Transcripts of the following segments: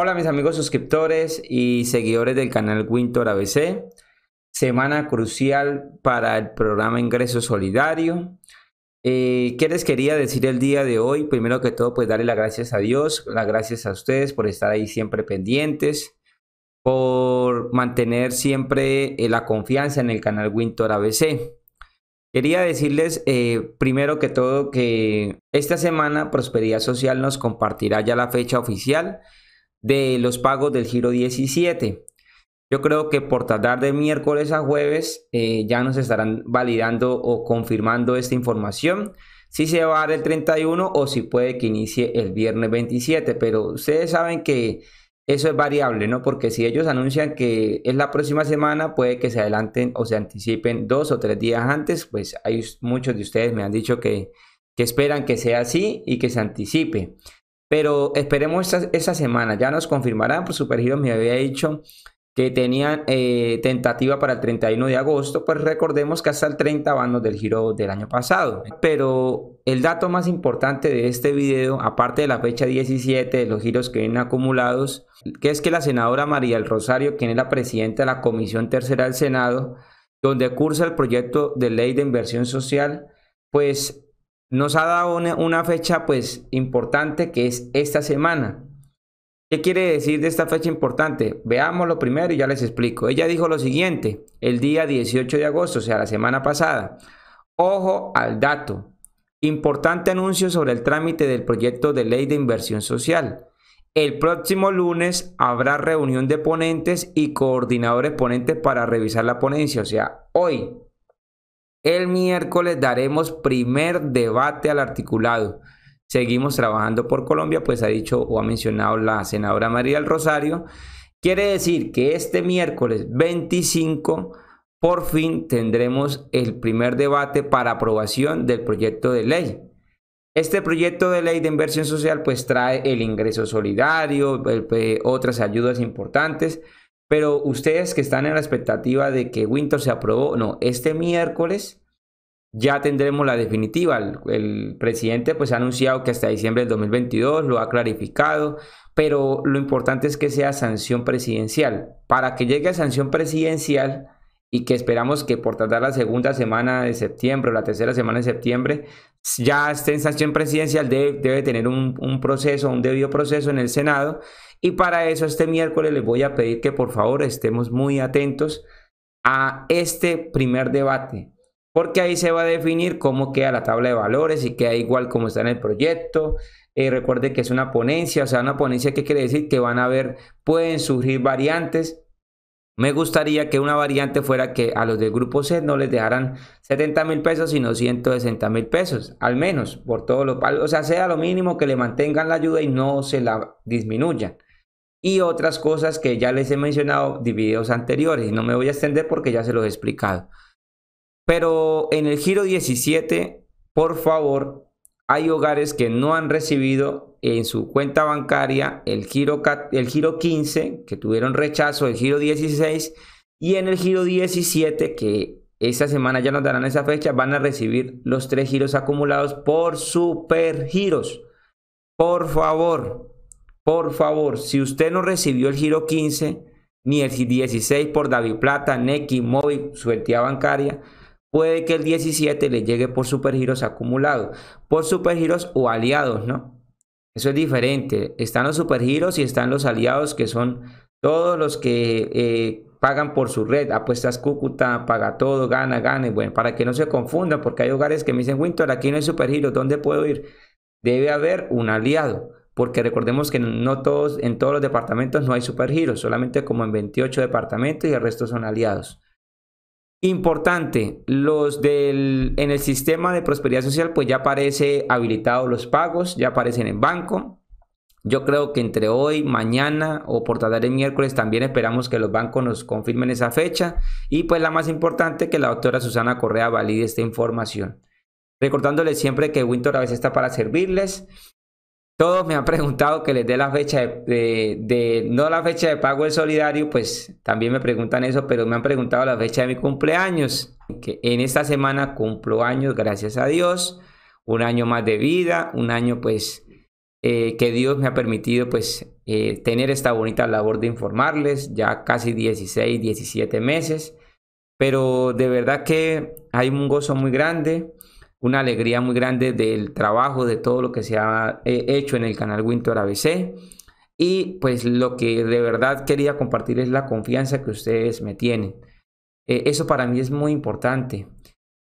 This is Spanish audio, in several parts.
Hola mis amigos suscriptores y seguidores del canal Winter ABC. Semana crucial para el programa Ingreso Solidario. Eh, ¿Qué les quería decir el día de hoy? Primero que todo, pues darle las gracias a Dios, las gracias a ustedes por estar ahí siempre pendientes, por mantener siempre eh, la confianza en el canal Winter ABC. Quería decirles eh, primero que todo que esta semana Prosperidad Social nos compartirá ya la fecha oficial de los pagos del giro 17. Yo creo que por tardar de miércoles a jueves eh, ya nos estarán validando o confirmando esta información. Si se va a dar el 31 o si puede que inicie el viernes 27. Pero ustedes saben que eso es variable, ¿no? Porque si ellos anuncian que es la próxima semana, puede que se adelanten o se anticipen dos o tres días antes. Pues hay muchos de ustedes me han dicho que esperan que sea así y que se anticipe. Pero esperemos esta, semana, ya nos confirmarán, por pues, Supergiro me había dicho que tenían eh, tentativa para el 31 de agosto, pues recordemos que hasta el 30 van los del giro del año pasado. Pero el dato más importante de este video, aparte de la fecha 17 de los giros que vienen acumulados, que es que la senadora María del Rosario, quien es la presidenta de la Comisión Tercera del Senado, donde cursa el proyecto de ley de inversión social, pues nos ha dado una, fecha pues importante que es esta semana. ¿Qué quiere decir de esta fecha importante? Veamos lo primero y ya les explico. Ella dijo lo siguiente, el día 18 de agosto, o sea, la semana pasada. Ojo al dato. Importante anuncio sobre el trámite del proyecto de ley de inversión social. El próximo lunes habrá reunión de ponentes y coordinadores ponentes para revisar la ponencia, o sea, hoy, el miércoles daremos primer debate al articulado. Seguimos trabajando por Colombia, pues ha dicho o ha mencionado la senadora María del Rosario. Quiere decir que este miércoles 25 por fin tendremos el primer debate para aprobación del proyecto de ley. Este proyecto de ley de inversión social pues trae el ingreso solidario, eh, otras ayudas importantes, pero ustedes que están en la expectativa de que Winter se aprobó, no, este miércoles ya tendremos la definitiva. El, presidente pues ha anunciado que hasta diciembre del 2022 lo ha clarificado, pero lo importante es que sea sanción presidencial. Para que llegue a sanción presidencial y que esperamos que por tratar la segunda semana de septiembre o la tercera semana de septiembre, ya en instancia presidencial debe, tener un, proceso, un debido proceso en el Senado. Y para eso este miércoles les voy a pedir que por favor estemos muy atentos a este primer debate, porque ahí se va a definir cómo queda la tabla de valores y queda igual como está en el proyecto. Eh, recuerde que es una ponencia, o sea, una ponencia que quiere decir que van a haber, pueden surgir variantes, me gustaría que una variante fuera que a los del grupo C no les dejaran 70 mil pesos, sino 160 mil pesos, al menos, por todo lo O sea, sea lo mínimo que le mantengan la ayuda y no se la disminuyan. Y otras cosas que ya les he mencionado de videos anteriores, y no me voy a extender porque ya se los he explicado. Pero en el giro 17, por favor, hay hogares que no han recibido en su cuenta bancaria el giro, el giro 15, que tuvieron rechazo, el giro 16 y en el giro 17, que esta semana ya nos darán esa fecha, van a recibir los tres giros acumulados por supergiros. Por favor, por favor, si usted no recibió el giro 15 ni el 16 por David Plata, Neki, Móvil, su entidad bancaria, puede que el 17 le llegue por supergiros acumulados, por supergiros o aliados, ¿no? Eso es diferente. Están los supergiros y están los aliados que son todos los que eh, pagan por su red, apuestas Cúcuta, paga todo, gana, gane. Bueno, para que no se confundan, porque hay hogares que me dicen, Winter, aquí no hay supergiros, ¿dónde puedo ir? Debe haber un aliado, porque recordemos que no todos, en todos los departamentos no hay supergiros, solamente como en 28 departamentos y el resto son aliados. Importante, los del en el sistema de prosperidad social, pues ya aparece habilitados los pagos, ya aparecen en banco. Yo creo que entre hoy, mañana o por tardar el miércoles también esperamos que los bancos nos confirmen esa fecha. Y pues la más importante, que la doctora Susana Correa valide esta información. Recordándoles siempre que Winter a veces está para servirles. Todos me han preguntado que les dé la fecha de, no la fecha de pago del solidario, pues también me preguntan eso, pero me han preguntado la fecha de mi cumpleaños, que en esta semana cumplo años, gracias a Dios, un año más de vida, un año pues eh, que Dios me ha permitido pues eh, tener esta bonita labor de informarles, ya casi 16, 17 meses, pero de verdad que hay un gozo muy grande, una alegría muy grande del trabajo, de todo lo que se ha eh, hecho en el canal Winter ABC. Y pues lo que de verdad quería compartir es la confianza que ustedes me tienen. Eh, eso para mí es muy importante.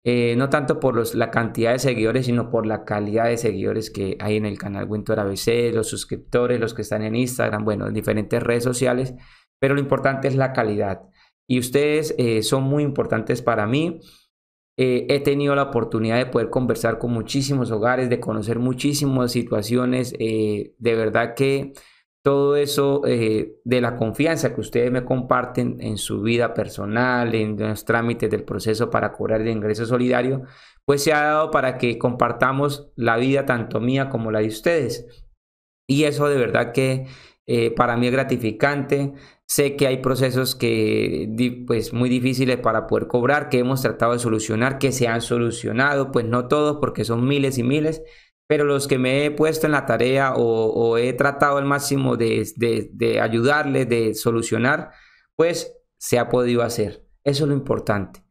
Eh, no tanto por la cantidad de seguidores, sino por la calidad de seguidores que hay en el canal Winter ABC, los suscriptores, los que están en Instagram, bueno, en diferentes redes sociales, pero lo importante es la calidad. Y ustedes son muy importantes para mí. Eh, he tenido la oportunidad de poder conversar con muchísimos hogares, de conocer muchísimas situaciones. Eh, de verdad que todo eso eh, de la confianza que ustedes me comparten en su vida personal, en los trámites del proceso para cobrar el ingreso solidario, pues se ha dado para que compartamos la vida tanto mía como la de ustedes. Y eso de verdad que eh, para mí es gratificante. Sé que hay procesos que, pues, muy difíciles para poder cobrar, que hemos tratado de solucionar, que se han solucionado, pues no todos, porque son miles y miles, pero los que me he puesto en la tarea o, he tratado al máximo de, de ayudarles, de solucionar, pues se ha podido hacer. Eso es lo importante.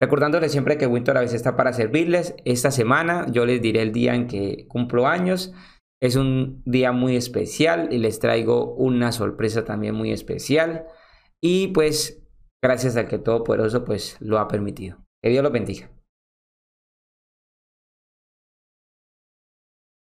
Recordándoles siempre que Winter a veces está para servirles. Esta semana yo les diré el día en que cumplo años. Es un día muy especial y les traigo una sorpresa también muy especial. Y pues gracias al que Todopoderoso pues lo ha permitido. Que Dios los bendiga.